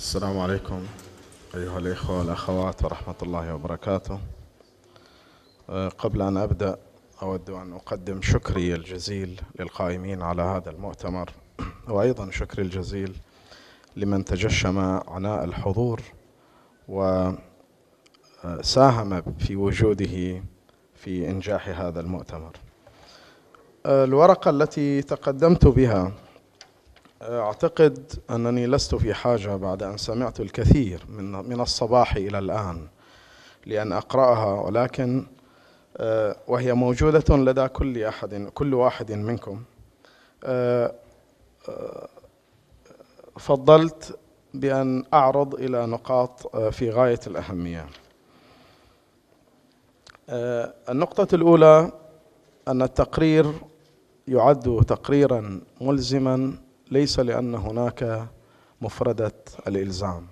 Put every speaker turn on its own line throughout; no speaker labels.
السلام عليكم أيها الإخوة والأخوات ورحمة الله وبركاته أه، قبل أن أبدأ أود أن أقدم شكري الجزيل للقائمين على هذا المؤتمر وأيضا شكري الجزيل لمن تجشم عناء الحضور وساهم أه، في وجوده في إنجاح هذا المؤتمر أه، الورقة التي تقدمت بها أعتقد أنني لست في حاجة بعد أن سمعت الكثير من من الصباح إلى الآن لأن أقرأها ولكن آه، وهي موجودة لدى كل أحد كل واحد منكم آه، آه، فضلت بأن أعرض إلى نقاط في غاية الأهمية النقطة الأولى أن التقرير يعد تقريرا ملزما ليس لان هناك مفرده الالزام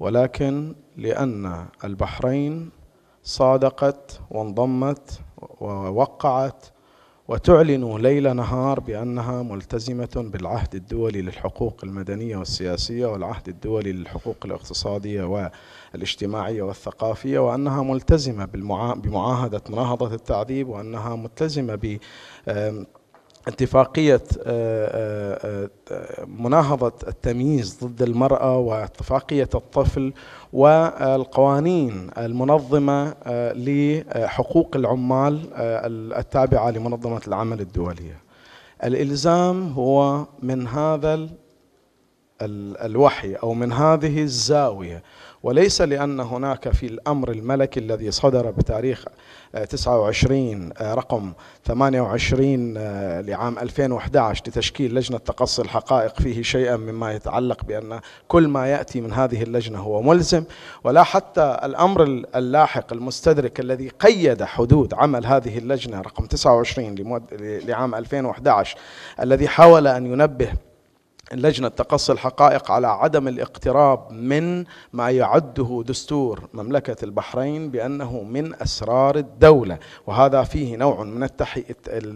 ولكن لان البحرين صادقت وانضمت ووقعت وتعلن ليل نهار بانها ملتزمه بالعهد الدولي للحقوق المدنيه والسياسيه والعهد الدولي للحقوق الاقتصاديه والاجتماعيه والثقافيه وانها ملتزمه بمعاهده مناهضه التعذيب وانها ملتزمه ب اتفاقية آه، آه، آه، مناهضة التمييز ضد المرأة واتفاقية الطفل والقوانين المنظمة لحقوق العمال التابعة لمنظمة العمل الدولية الإلزام هو من هذا الوحي أو من هذه الزاوية وليس لأن هناك في الأمر الملكي الذي صدر بتاريخ 29 آه، آه، رقم 28 آه، لعام 2011 لتشكيل لجنة تقصي الحقائق فيه شيئا مما يتعلق بأن كل ما يأتي من هذه اللجنة هو ملزم ولا حتى الأمر اللاحق المستدرك الذي قيد حدود عمل هذه اللجنة رقم 29 لعام 2011 الذي حاول أن ينبه لجنة تقصي الحقائق على عدم الاقتراب من ما يعده دستور مملكة البحرين بأنه من أسرار الدولة وهذا فيه نوع من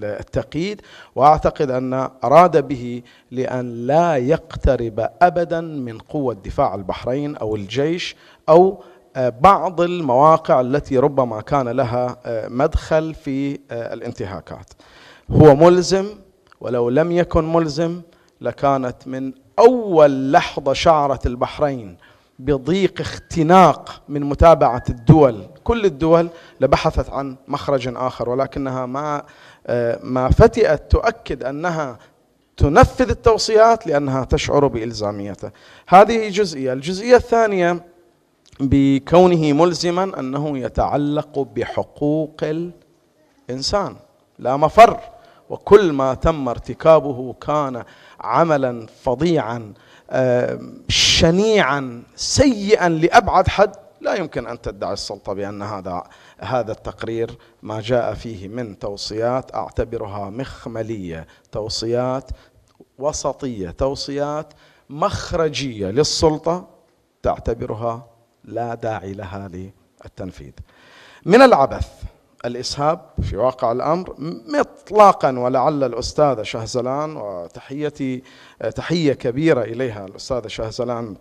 التقييد وأعتقد أن أراد به لأن لا يقترب أبدا من قوة دفاع البحرين أو الجيش أو آه، بعض المواقع التي ربما كان لها آه، مدخل في آه، الانتهاكات هو ملزم ولو لم يكن ملزم لكانت من اول لحظه شعرت البحرين بضيق اختناق من متابعه الدول، كل الدول لبحثت عن مخرج اخر ولكنها ما آه، ما فتئت تؤكد انها تنفذ التوصيات لانها تشعر بالزاميته. هذه جزئيه، الجزئيه الثانيه بكونه ملزما انه يتعلق بحقوق الانسان، لا مفر وكل ما تم ارتكابه كان عملا فظيعا شنيعا سيئا لابعد حد لا يمكن ان تدعي السلطه بان هذا هذا التقرير ما جاء فيه من توصيات اعتبرها مخمليه، توصيات وسطيه، توصيات مخرجيه للسلطه تعتبرها لا داعي لها للتنفيذ. من العبث الإسهاب في واقع الأمر مطلقا ولعل الأستاذة شهزلان وتحيتي تحية كبيرة إليها الأستاذة شهزلان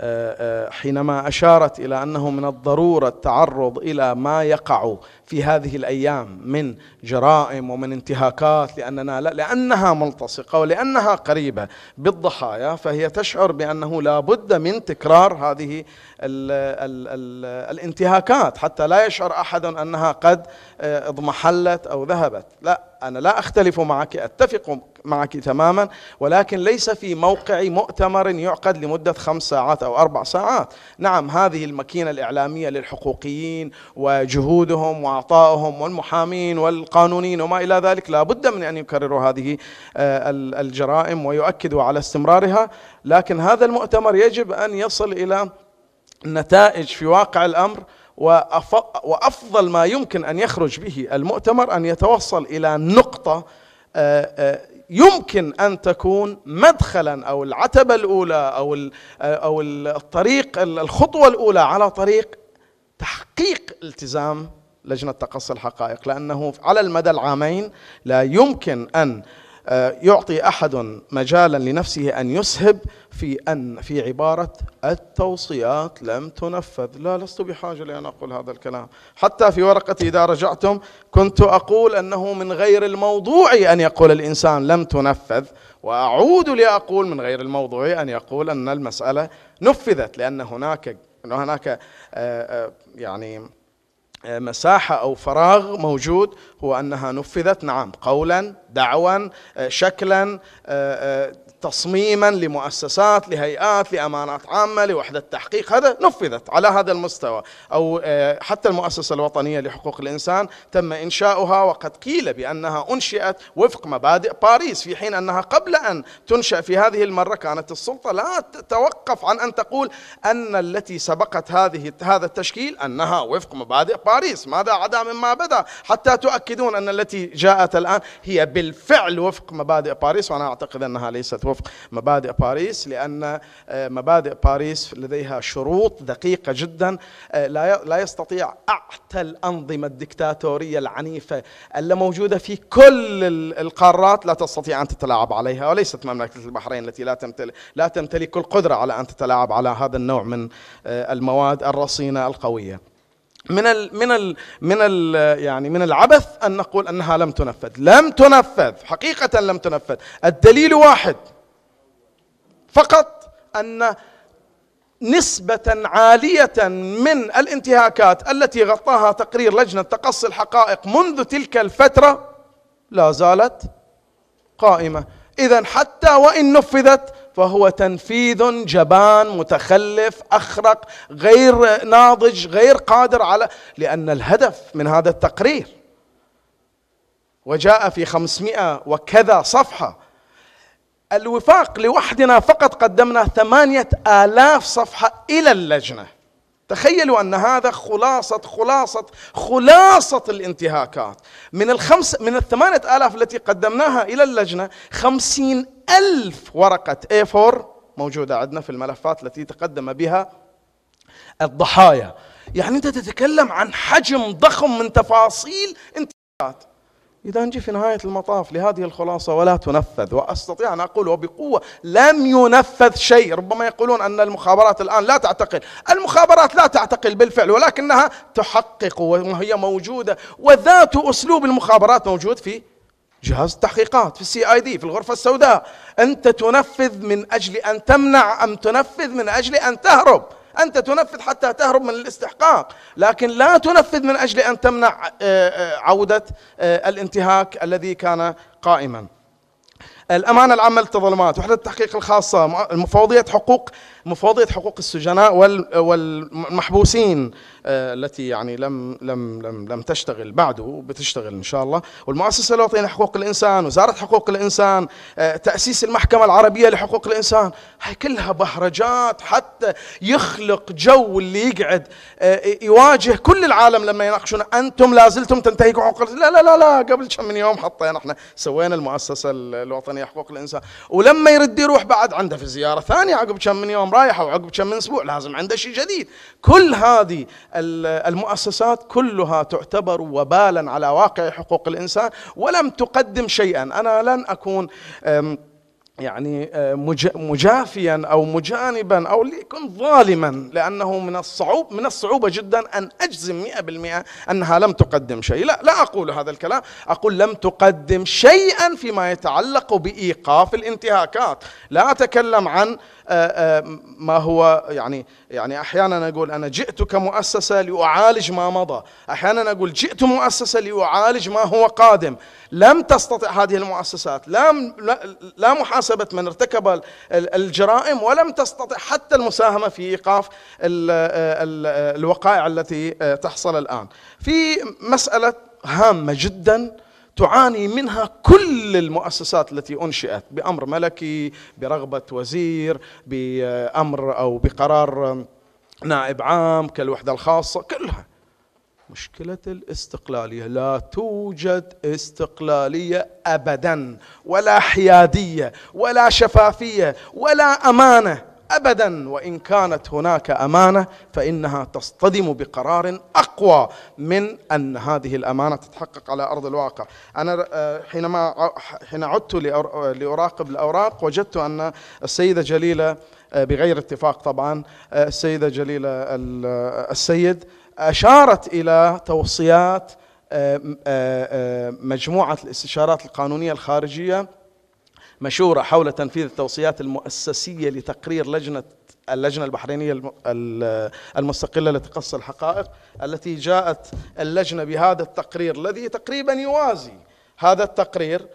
آه، آه، حينما أشارت إلى أنه من الضرورة التعرض إلى ما يقع في هذه الايام من جرائم ومن انتهاكات لاننا لانها ملتصقه ولانها قريبه بالضحايا فهي تشعر بانه لا بد من تكرار هذه ال ال ال الانتهاكات حتى لا يشعر احد انها قد آه، اضمحلت او ذهبت لا انا لا اختلف معك اتفق معك تماما ولكن ليس في موقع مؤتمر يعقد لمده خمس ساعات او اربع ساعات نعم هذه الماكينه الاعلاميه للحقوقيين وجهودهم وأعطائهم والمحامين والقانونين وما إلى ذلك لا بد من أن يكرروا هذه آه، الجرائم ويؤكدوا على استمرارها لكن هذا المؤتمر يجب أن يصل إلى نتائج في واقع الأمر وأفضل ما يمكن أن يخرج به المؤتمر أن يتوصل إلى نقطة آه، آه، يمكن ان تكون مدخلا او العتبه الاولى او او الطريق الخطوه الاولى على طريق تحقيق التزام لجنة تقصي الحقائق لأنه على المدى العامين لا يمكن أن آه، يعطي أحد مجالا لنفسه أن يسهب في أن في عبارة التوصيات لم تنفذ لا لست بحاجة لأن أقول هذا الكلام حتى في ورقتي إذا رجعتم كنت أقول أنه من غير الموضوع أن يقول الإنسان لم تنفذ وأعود لأقول من غير الموضوع أن يقول أن المسألة نفذت لأن هناك هناك آه، آه، يعني آه، مساحة أو فراغ موجود هو أنها نفذت نعم قولا دعوا آه، شكلا آه، تصميما لمؤسسات لهيئات لأمانات عامة لوحدة تحقيق هذا نفذت على هذا المستوى أو حتى المؤسسة الوطنية لحقوق الإنسان تم إنشاؤها وقد قيل بأنها أنشئت وفق مبادئ باريس في حين أنها قبل أن تنشأ في هذه المرة كانت السلطة لا تتوقف عن أن تقول أن التي سبقت هذه هذا التشكيل أنها وفق مبادئ باريس ماذا عدا مما بدا حتى تؤكدون أن التي جاءت الآن هي بالفعل وفق مبادئ باريس وأنا أعتقد أنها ليست وفق مبادئ باريس لأن آه، مبادئ باريس لديها شروط دقيقة جدا آه، لا يستطيع أعتى الأنظمة الدكتاتورية العنيفة اللي موجودة في كل القارات لا تستطيع أن تتلاعب عليها وليست مملكة البحرين التي لا تمتلك لا تمتلك القدرة على أن تتلاعب على هذا النوع من آه، المواد الرصينة القوية من ال من ال من ال يعني من العبث ان نقول انها لم تنفذ، لم تنفذ، حقيقة لم تنفذ، الدليل واحد فقط ان نسبة عالية من الانتهاكات التي غطاها تقرير لجنة تقصي الحقائق منذ تلك الفترة لا زالت قائمة، إذا حتى وإن نفذت فهو تنفيذ جبان متخلف اخرق غير ناضج غير قادر على لان الهدف من هذا التقرير وجاء في خمسمائة وكذا صفحة الوفاق لوحدنا فقط قدمنا ثمانية آلاف صفحة إلى اللجنة تخيلوا أن هذا خلاصة خلاصة خلاصة الانتهاكات من الخمس من الثمانية آلاف التي قدمناها إلى اللجنة خمسين ألف ورقة A4 موجودة عندنا في الملفات التي تقدم بها الضحايا يعني أنت تتكلم عن حجم ضخم من تفاصيل انتهاكات إذا نجي في نهاية المطاف لهذه الخلاصة ولا تنفذ وأستطيع أن أقول وبقوة لم ينفذ شيء ربما يقولون أن المخابرات الآن لا تعتقل المخابرات لا تعتقل بالفعل ولكنها تحقق وهي موجودة وذات أسلوب المخابرات موجود في جهاز تحقيقات في السي اي دي في الغرفة السوداء أنت تنفذ من أجل أن تمنع أم تنفذ من أجل أن تهرب أنت تنفذ حتى تهرب من الاستحقاق لكن لا تنفذ من أجل أن تمنع آه، آه، عودة آه، الانتهاك الذي كان قائما الأمانة العامة للتظلمات وحدة التحقيق الخاصة مفوضية حقوق مفوضية حقوق السجناء والمحبوسين آه، التي يعني لم لم لم لم تشتغل بعده بتشتغل ان شاء الله والمؤسسه الوطنيه لحقوق الانسان وزاره حقوق الانسان آه، تاسيس المحكمه العربيه لحقوق الانسان هاي كلها بهرجات حتى يخلق جو اللي يقعد آه، يواجه كل العالم لما يناقشون انتم لازلتم تنتهكوا حقوق لا لا لا لا قبل كم من يوم حطينا احنا سوينا المؤسسه الوطنيه لحقوق الانسان ولما يرد يروح بعد عنده في زياره ثانيه عقب كم من يوم رايح او عقب كم من اسبوع لازم عنده شيء جديد كل هذه المؤسسات كلها تعتبر وبالا على واقع حقوق الانسان ولم تقدم شيئا انا لن اكون يعني آه، مجافيا او مجانبا او ليكن ظالما لانه من الصعوب من الصعوبه جدا ان اجزم 100% انها لم تقدم شيء، لا لا اقول هذا الكلام، اقول لم تقدم شيئا فيما يتعلق بايقاف الانتهاكات، لا اتكلم عن آه، آه، ما هو يعني يعني احيانا اقول انا جئت كمؤسسه لاعالج ما مضى، احيانا اقول جئت مؤسسه لاعالج ما هو قادم، لم تستطع هذه المؤسسات، لا لا محاسبة محاسبة من ارتكب الجرائم ولم تستطع حتى المساهمة في إيقاف الوقائع التي آه، تحصل الآن في مسألة هامة جداً تعاني منها كل المؤسسات التي انشئت بامر ملكي برغبه وزير بامر او بقرار نائب عام كالوحده الخاصه كلها مشكلة الاستقلالية لا توجد استقلالية أبدا ولا حيادية ولا شفافية ولا أمانة أبدا وإن كانت هناك أمانة فإنها تصطدم بقرار أقوى من أن هذه الأمانة تتحقق على أرض الواقع أنا آه، حينما حين عدت لأراقب الأوراق وجدت أن السيدة جليلة آه، بغير اتفاق طبعا آه، السيدة جليلة السيد أشارت إلى توصيات آه، آه، آه، مجموعة الاستشارات القانونية الخارجية مشورة حول تنفيذ التوصيات المؤسسية لتقرير لجنة اللجنة البحرينية المستقلة لتقصي الحقائق التي جاءت اللجنة بهذا التقرير الذي تقريبا يوازي هذا التقرير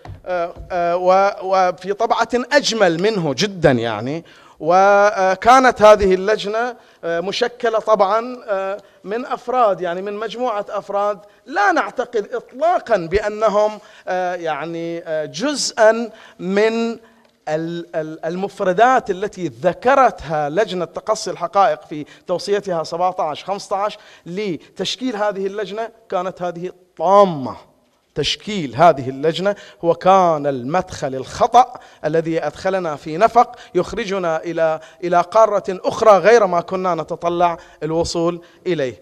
وفي طبعة أجمل منه جدا يعني وكانت هذه اللجنة آه، مشكلة طبعا آه، من أفراد يعني من مجموعة أفراد لا نعتقد إطلاقا بأنهم آه، يعني جزءا من المفردات التي ذكرتها لجنة تقصي الحقائق في توصيتها 17 15 لتشكيل هذه اللجنة كانت هذه طامة تشكيل هذه اللجنة هو كان المدخل الخطأ الذي أدخلنا في نفق يخرجنا إلى إلى قارة أخرى غير ما كنا نتطلع الوصول إليه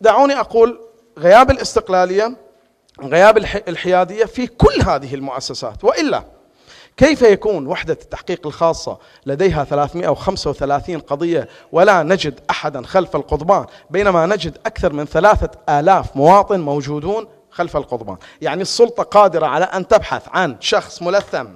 دعوني أقول غياب الاستقلالية غياب الحيادية في كل هذه المؤسسات وإلا كيف يكون وحدة التحقيق الخاصة لديها 335 قضية ولا نجد أحدا خلف القضبان بينما نجد أكثر من 3000 مواطن موجودون خلف القضبان يعني السلطة قادرة على أن تبحث عن شخص ملثم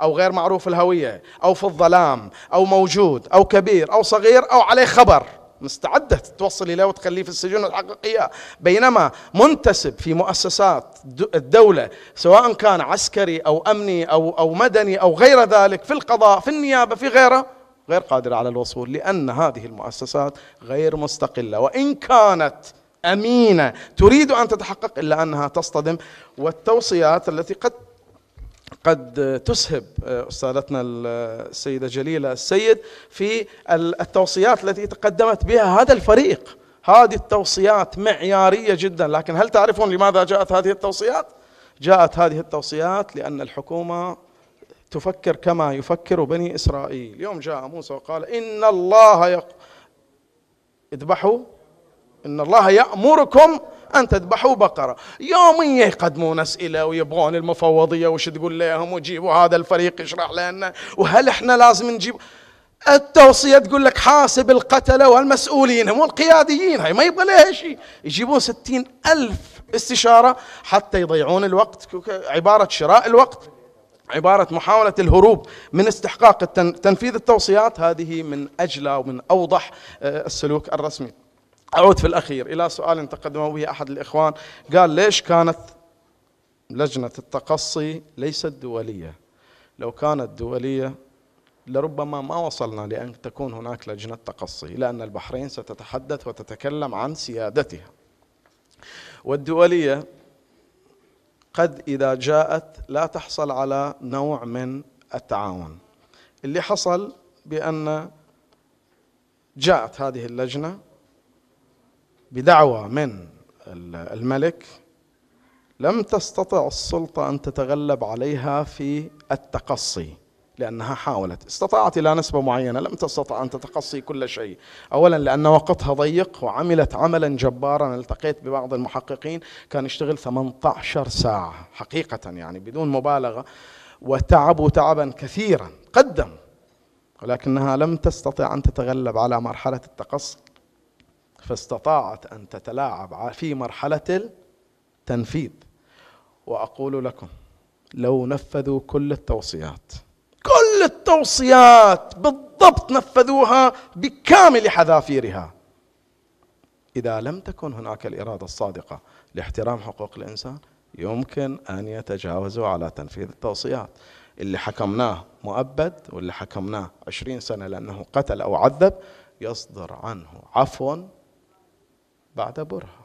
أو غير معروف الهوية أو في الظلام أو موجود أو كبير أو صغير أو عليه خبر مستعدة توصل إليه وتخليه في السجون الحقيقية بينما منتسب في مؤسسات الدولة سواء كان عسكري أو أمني أو, أو مدني أو غير ذلك في القضاء في النيابة في غيره غير قادرة على الوصول لأن هذه المؤسسات غير مستقلة وإن كانت امينه تريد ان تتحقق الا انها تصطدم والتوصيات التي قد قد تسهب آه، استاذتنا آه، السيده جليله السيد في التوصيات التي تقدمت بها هذا الفريق هذه التوصيات معياريه جدا لكن هل تعرفون لماذا جاءت هذه التوصيات جاءت هذه التوصيات لان الحكومه تفكر كما يفكر بني اسرائيل يوم جاء موسى وقال ان الله يق... اذبحوا إن الله يأمركم أن تذبحوا بقرة يوميا يقدمون أسئلة ويبغون المفوضية وش تقول لهم وجيبوا هذا الفريق يشرح لنا وهل إحنا لازم نجيب التوصية تقول لك حاسب القتلة والمسؤولين هم والقياديين هاي ما يبغى لها شيء يجيبون ستين ألف استشارة حتى يضيعون الوقت عبارة شراء الوقت عبارة محاولة الهروب من استحقاق تنفيذ التوصيات هذه من أجلى ومن أوضح آه، السلوك الرسمي أعود في الأخير إلى سؤال تقدمه به أحد الإخوان قال ليش كانت لجنة التقصي ليست دولية لو كانت دولية لربما ما وصلنا لأن تكون هناك لجنة تقصي لأن البحرين ستتحدث وتتكلم عن سيادتها والدولية قد إذا جاءت لا تحصل على نوع من التعاون اللي حصل بأن جاءت هذه اللجنة بدعوة من الملك لم تستطع السلطة أن تتغلب عليها في التقصي لأنها حاولت استطاعت إلى نسبة معينة لم تستطع أن تتقصي كل شيء أولا لأن وقتها ضيق وعملت عملا جبارا التقيت ببعض المحققين كان يشتغل 18 ساعة حقيقة يعني بدون مبالغة وتعبوا تعبا كثيرا قدم ولكنها لم تستطع أن تتغلب على مرحلة التقصي فاستطاعت ان تتلاعب في مرحله التنفيذ واقول لكم لو نفذوا كل التوصيات كل التوصيات بالضبط نفذوها بكامل حذافيرها اذا لم تكن هناك الاراده الصادقه لاحترام حقوق الانسان يمكن ان يتجاوزوا على تنفيذ التوصيات اللي حكمناه مؤبد واللي حكمناه عشرين سنة لأنه قتل أو عذب يصدر عنه عفو بعد برهة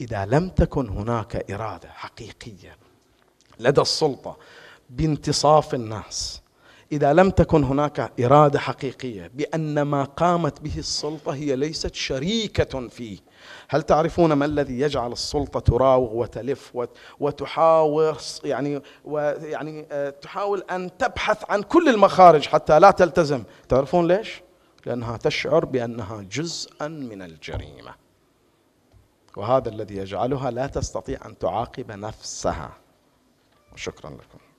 إذا لم تكن هناك إرادة حقيقية لدى السلطة بانتصاف الناس إذا لم تكن هناك إرادة حقيقية بأن ما قامت به السلطة هي ليست شريكة فيه هل تعرفون ما الذي يجعل السلطة تراوغ وتلف وتحاول يعني ويعني آه، تحاول أن تبحث عن كل المخارج حتى لا تلتزم تعرفون ليش؟ لأنها تشعر بأنها جزءا من الجريمة وهذا الذي يجعلها لا تستطيع أن تعاقب نفسها شكرا لكم